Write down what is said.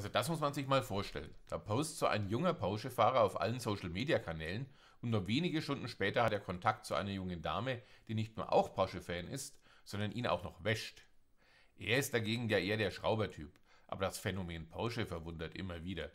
Also das muss man sich mal vorstellen. Da postet so ein junger Porsche-Fahrer auf allen Social-Media-Kanälen und nur wenige Stunden später hat er Kontakt zu einer jungen Dame, die nicht nur auch Porsche-Fan ist, sondern ihn auch noch wäscht. Er ist dagegen ja eher der Schraubertyp, aber das Phänomen Porsche verwundert immer wieder.